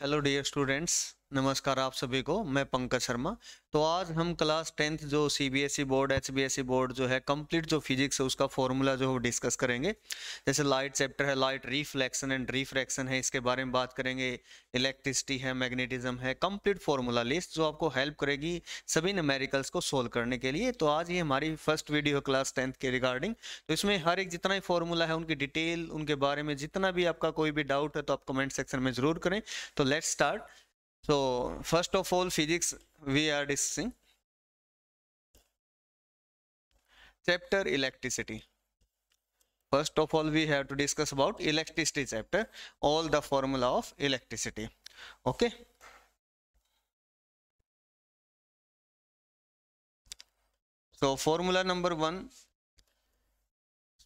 hello dear students नमस्कार आप सभी को मैं पंकज शर्मा तो आज हम क्लास टेंथ जो C B S E board H B S E board जो है कंप्लीट जो फिजिक्स है उसका फॉर्मूला जो है डिस्कस करेंगे जैसे लाइट चैप्टर है लाइट रिफ्लेक्शन एंड रिफ्रैक्शन है इसके बारे में बात करेंगे इलेक्ट्रिसिटी है मैग्नेटिज्म है कंप्लीट फॉर्मूला लिस्ट जो आपको हेल्प करेगी सभी नमेरिकल्स को सोल्व करने के लिए तो आज ये हमारी फर्स्ट वीडियो है क्लास टेंथ के रिगार्डिंग तो इसमें हर एक जितना ही फॉर्मूला है उनकी डिटेल उनके बारे में जितना भी आपका कोई भी डाउट है तो आप कमेंट सेक्शन में जरूर करें तो let's start So first of all physics we are discussing chapter electricity. First of all we have to discuss about electricity chapter all the formula of electricity. Okay. So formula number 1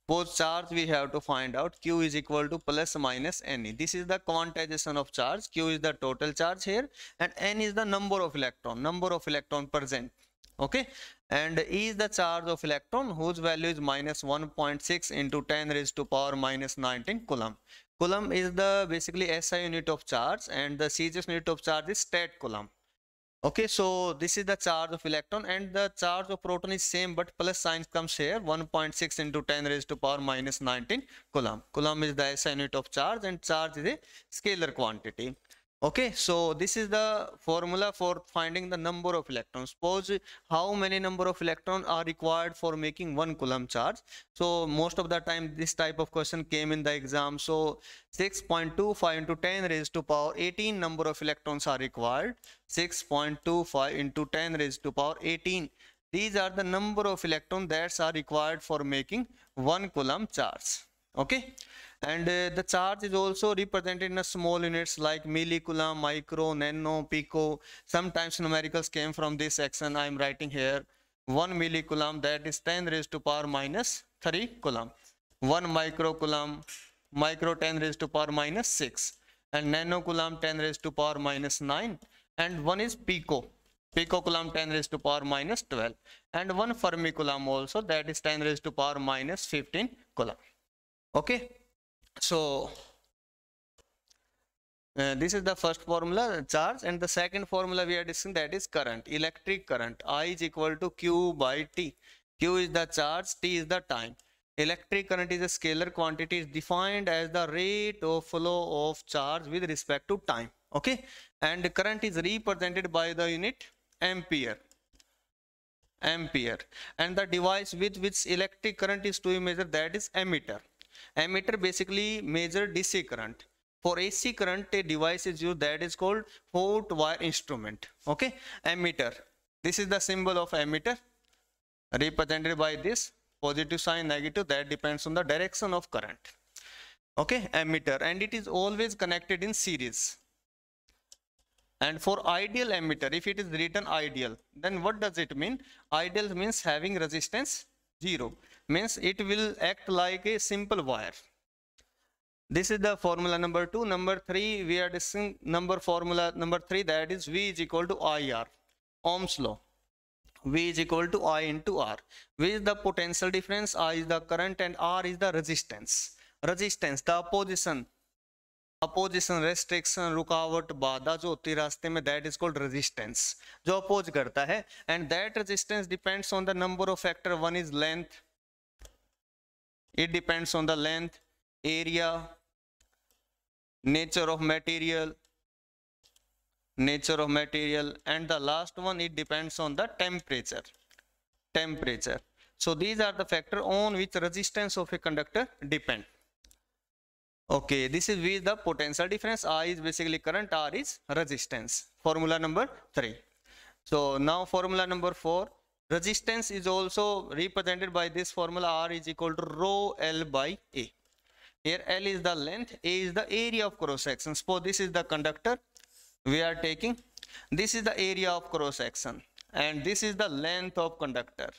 Both charge we have to find out Q is equal to plus minus N. This is the quantization of charge. Q is the total charge here and N is the number of electron, number of electron present. Okay. And E is the charge of electron whose value is minus 1.6 into 10 raised to power minus 19 coulomb. Coulomb is the basically SI unit of charge and the CGS unit of charge is state coulomb okay so this is the charge of electron and the charge of proton is same but plus sign comes here 1.6 into 10 raised to power minus 19 coulomb coulomb is the SI unit of charge and charge is a scalar quantity okay so this is the formula for finding the number of electrons suppose how many number of electrons are required for making one coulomb charge so most of the time this type of question came in the exam so 6.25 into 10 raised to power 18 number of electrons are required 6.25 into 10 raised to power 18 these are the number of electrons that are required for making one coulomb charge okay and uh, the charge is also represented in small units like milli, micro, nano, pico. Sometimes numericals came from this section I am writing here. 1 milli coulomb that is 10 raised to power minus 3 coulomb. 1 micro coulomb, micro 10 raised to power minus 6 and nano coulomb 10 raised to power minus 9 and one is pico. Pico coulomb 10 raised to power minus 12 and one fermi coulomb also that is 10 raised to power minus 15 coulomb. Okay. So, uh, this is the first formula charge and the second formula we are discussing that is current electric current i is equal to q by t q is the charge t is the time electric current is a scalar quantity is defined as the rate of flow of charge with respect to time okay and current is represented by the unit ampere ampere and the device with which electric current is to be measured that is ammeter ammeter basically measure dc current for ac current a device is used that is called hot wire instrument okay ammeter this is the symbol of ammeter represented by this positive sign negative that depends on the direction of current okay ammeter and it is always connected in series and for ideal ammeter if it is written ideal then what does it mean ideal means having resistance zero means it will act like a simple wire this is the formula number two number three we are are number formula number three that is V is equal to I R Ohm's law v is equal to i into r v is the potential difference i is the current and r is the resistance resistance the opposition opposition restriction रुकावट बाधा जो होती है रास्ते में that is called resistance जो oppose करता है and that resistance depends on the number of factor one is length it depends on the length area nature of material nature of material and the last one it depends on the temperature temperature so these are the factor on which resistance of a conductor depend Okay, this is V is the potential difference, I is basically current, R is resistance. Formula number 3. So now formula number 4, resistance is also represented by this formula R is equal to rho L by A. Here L is the length, A is the area of cross section. Suppose this is the conductor we are taking. This is the area of cross section and this is the length of conductor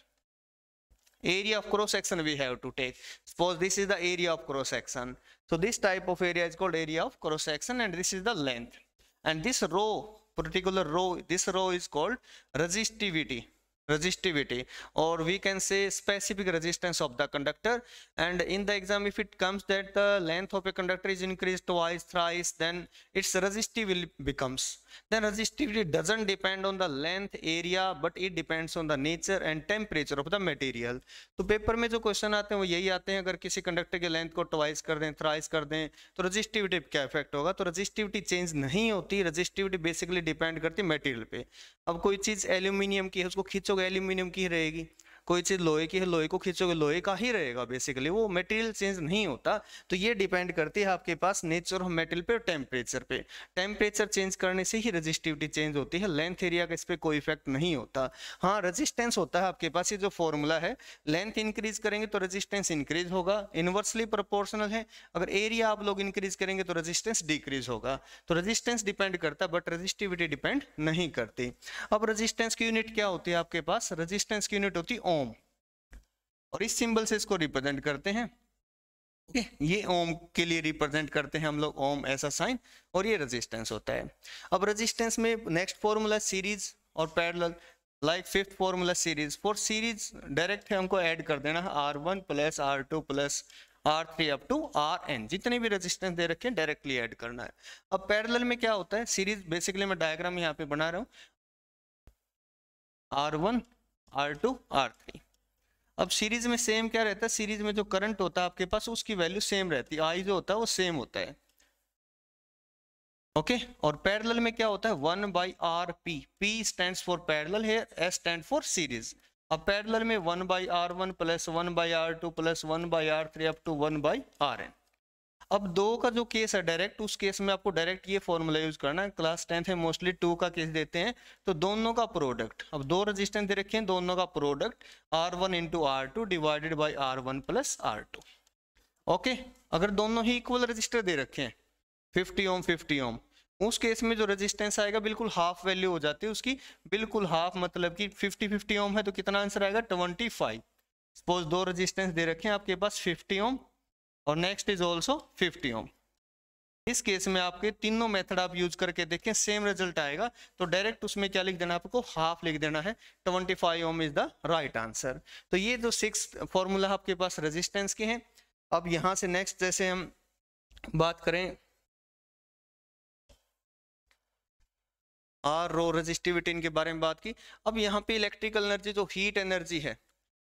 area of cross section we have to take suppose this is the area of cross section so this type of area is called area of cross section and this is the length and this row particular row this row is called resistivity resistivity or we can say specific resistance of the conductor and in the exam if it comes that the length of a conductor is increased twice thrice then its resistivity becomes then resistivity doesn't depend on the length area but it depends on the nature and temperature of the material to paper mein jo question aate hain wo yahi aate hain agar kisi conductor ke length ko twice kar dein thrice kar dein to resistivity pe kya effect hoga to resistivity change nahi hoti resistivity basically depend karti material pe ab koi cheez aluminium ki hai usko खींचो aluminium की रहेगी कोई चीज़ लोहे की है लोहे को खींचोगे लोहे का ही रहेगा बेसिकली वो मटेरियल चेंज नहीं होता तो ये डिपेंड करती है आपके पास नेचर ऑफ मेटल पे और टेम्परेचर पे टेम्परेचर चेंज करने से ही रजिस्टिविटी चेंज होती है लेंथ एरिया का इस पर कोई इफेक्ट नहीं होता हाँ रजिस्टेंस होता है आपके पास ये जो फॉर्मूला है लेंथ इंक्रीज करेंगे तो रजिस्टेंस इंक्रीज होगा इनवर्सली प्रोपोर्शनल है अगर एरिया आप लोग इंक्रीज करेंगे तो रजिस्टेंस डिक्रीज होगा तो रजिस्टेंस डिपेंड करता है बट रजिस्टिविटी डिपेंड नहीं करती अब रजिस्टेंस की यूनिट क्या होती है आपके पास रजिस्टेंस की यूनिट होती है ओम और इस सिंबल से इसको रिप्रेजेंट करते हैं ओके ये ओम के लिए रिप्रेजेंट करते हैं हम लोग ओम ऐसा साइन और ये रेजिस्टेंस होता है अब रेजिस्टेंस में नेक्स्ट फॉर्मूला सीरीज और parallel like fifth formula series for series direct है हमको ऐड कर देना है R one plus R two plus R three up to R N जितने भी रेजिस्टेंस दे रखे हैं डायरेक्टली ऐड करना है अब पैरेलल में क्या होता है सीरीज बेसिकली मैं डायग्राम यहाँ पे बना रहा हूँ R one R two R three अब सीरीज में सेम क्या रहता है सीरीज में जो करंट होता है आपके पास उसकी वैल्यू सेम रहती है आई जो होता है वो सेम होता है ओके okay? और पैरेलल में क्या होता है one by R P P stand for parallel है एस स्टैंड फॉर सीरीज अब पैरेलल में one by R one plus one by R two plus one by R three up to one by R N अब दो का जो case है direct उस case में आपको डायरेक्ट ये फॉर्मूला यूज करना है क्लास टेंथ में मोस्टली टू का केस देते हैं तो दोनों का प्रोडक्ट अब दो रजिस्टेंस दे रखे हैं दोनों का product R one into R two divided by R one plus R two okay अगर दोनों ही इक्वल रजिस्टर दे रखे हैं फिफ्टी ओम फिफ्टी ओम उस केस में जो रेजिस्टेंस आएगा बिल्कुल हाफ वैल्यू हो जाती है उसकी बिल्कुल हाफ मतलब कि 50 50 ओम है तो कितना आंसर आएगा 25 सपोज दो रेजिस्टेंस दे रखे हैं आपके पास 50 ओम और next is also fifty ohm इस केस में आपके तीनों मेथड आप यूज करके देखें सेम रिजल्ट आएगा तो डायरेक्ट उसमें क्या लिख देना आपको हाफ लिख देना है twenty five ohm is the right answer तो ये जो सिक्स फॉर्मूला आपके पास रेजिस्टेंस के हैं अब यहाँ से नेक्स्ट जैसे हम बात करें आर रो रेजिस्टिविटी इनके बारे में बात की अब यहाँ पे इलेक्ट्रिकल एनर्जी जो हीट एनर्जी है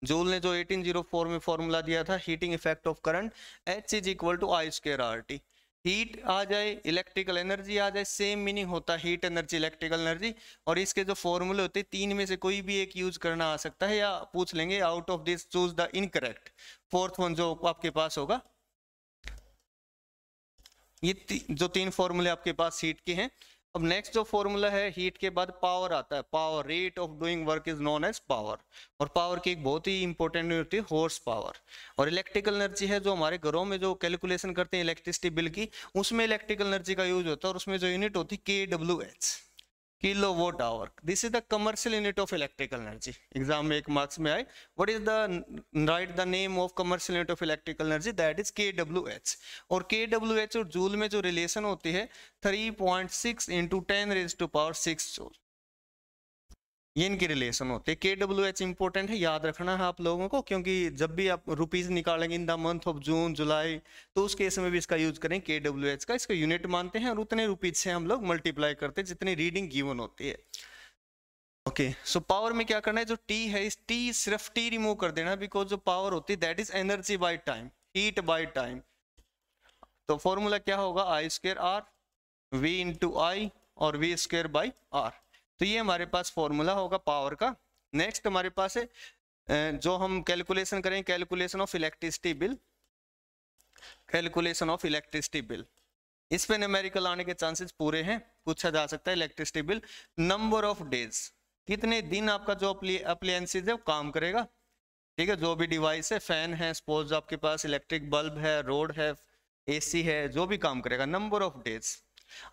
जूल ने जो 1804 में फॉर्मूला दिया था heating effect of current H is equal to I square R T heat आ जाए इलेक्ट्रिकल एनर्जी आ जाए सेम मीनिंग होता है हीट एनर्जी इलेक्ट्रिकल एनर्जी और इसके जो फॉर्मूले होते हैं तीन में से कोई भी एक यूज करना आ सकता है या पूछ लेंगे out of this choose the incorrect fourth one जो आपके पास होगा ये ती, जो तीन फॉर्मूले आपके पास हीट के हैं अब नेक्स्ट जो फॉर्मूला है हीट के बाद पावर आता है power rate of doing work is known as power और पावर की एक बहुत ही इंपॉर्टेंट होती है हॉर्स पावर और इलेक्ट्रिकल एनर्जी है जो हमारे घरों में जो कैलकुलेशन करते हैं इलेक्ट्रिसिटी बिल की उसमें इलेक्ट्रिकल एनर्जी का यूज होता है और उसमें जो यूनिट होती है K W H kilo watt hour this is the commercial unit of electrical energy exam में एक मार्क्स में आए what is the right the name of commercial unit of electrical energy that is K W H और K W H और joule में जो relation होती है three point six into ten raise to power six joule ये इनके relation होते हैं के डब्ल्यू एच इंपॉर्टेंट है याद रखना है आप लोगों को क्योंकि जब भी आप रुपीज निकालेंगे in the month of June July तो उस केस में भी इसका यूज करें के डब्ल्यू एच का इसका यूनिट मानते हैं और उतने रुपीज से हम लोग मल्टीप्लाई करते हैं जितनी रीडिंग गिवन होती है ओके सो पावर में क्या करना है जो टी है इस टी सिर्फ टी रिमूव कर देना बिकॉज जो पावर होती है that is energy by time heat by time तो फॉर्मूला क्या होगा I square R V into I और वी स्क्र बाई आर तो ये हमारे पास फॉर्मूला होगा पावर का नेक्स्ट हमारे पास है जो हम कैलकुलेशन करें calculation of electricity bill calculation of electricity bill इस पे न्यूमेरिकल आने के चांसेस पूरे हैं पूछा जा सकता है electricity bill number of days कितने दिन आपका जो अप्लियंसेज है वो काम करेगा ठीक है जो भी डिवाइस है फैन है सपोज आपके पास इलेक्ट्रिक बल्ब है रोड है एसी है जो भी काम करेगा number of days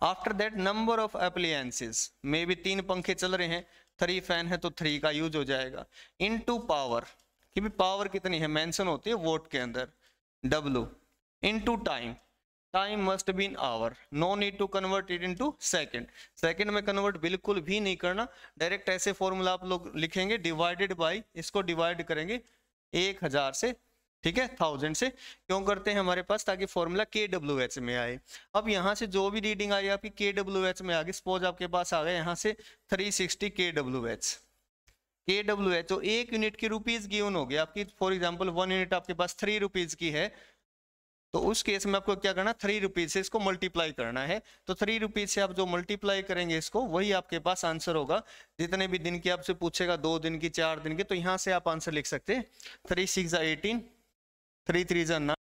after that number of appliances मे भी तीन पंखे चल रहे हैं थ्री फैन है तो थ्री का यूज हो जाएगा इन टू पावर कि भी पावर कितनी है मेंशन होती है वोट के अंदर W into time time must be in hour no need to convert it into second second में कन्वर्ट बिल्कुल भी नहीं करना डायरेक्ट ऐसे फॉर्मूला आप लोग लिखेंगे डिवाइडेड बाई इसको डिवाइड करेंगे एक हजार से ठीक है थाउजेंड से क्यों करते हैं हमारे पास ताकि फॉर्मूला के डब्ल्यू एच में आए अब यहाँ से जो भी रीडिंग आई आपकी के डब्ल्यू एच में आ गई सपोज आपके पास आ गए यहाँ से three sixty K W H K W H तो एक यूनिट की रुपीज गिवन होगी आपकी फॉर एग्जाम्पल वन यूनिट आपके पास थ्री रुपीज की है तो उस केस में आपको क्या करना थ्री रुपीज से इसको मल्टीप्लाई करना है तो थ्री रुपीज से आप जो मल्टीप्लाई करेंगे इसको वही आपके पास आंसर होगा जितने भी दिन की आपसे पूछेगा दो दिन की चार दिन की तो यहाँ से आप आंसर लिख सकते हैं three six eighteen three three जो ना